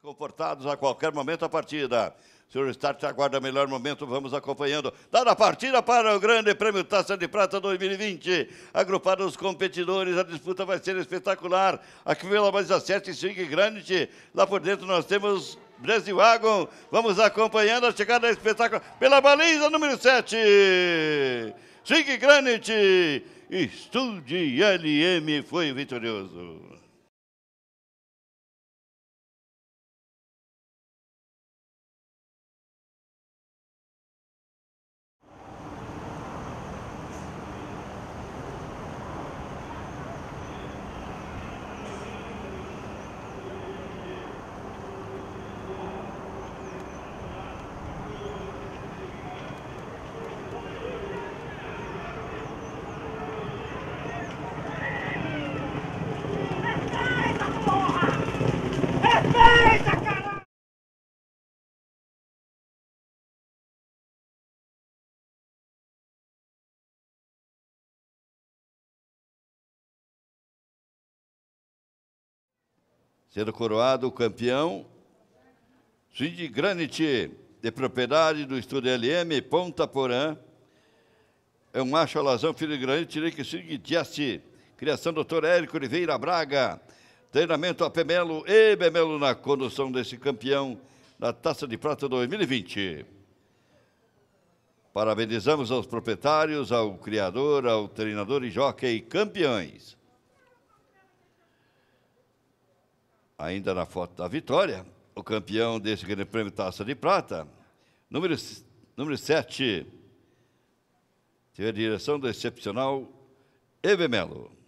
Comportados a qualquer momento a partida. O senhor Start aguarda melhor momento, vamos acompanhando. Dada a partida para o Grande Prêmio Taça de Prata 2020. Agrupados os competidores, a disputa vai ser espetacular. Aqui pela mais 7, Swing Grande. Lá por dentro nós temos Brasil Wagon. Vamos acompanhando a chegada espetacular pela baliza número 7. Swing Granite. Estúdio LM foi vitorioso. sendo coroado o campeão Cindy Granite, de propriedade do estúdio LM Ponta Porã. É um macho alazão, filho de granite, Rick Cindy Jesse. Criação doutor Érico Oliveira Braga. Treinamento a Pemelo e Bemelo na condução desse campeão da Taça de Prata 2020. Parabenizamos aos proprietários, ao criador, ao treinador e jockey campeões. ainda na foto da vitória, o campeão deste Grande Prêmio Taça de Prata, número, número 7, teve a direção do excepcional Eve Melo.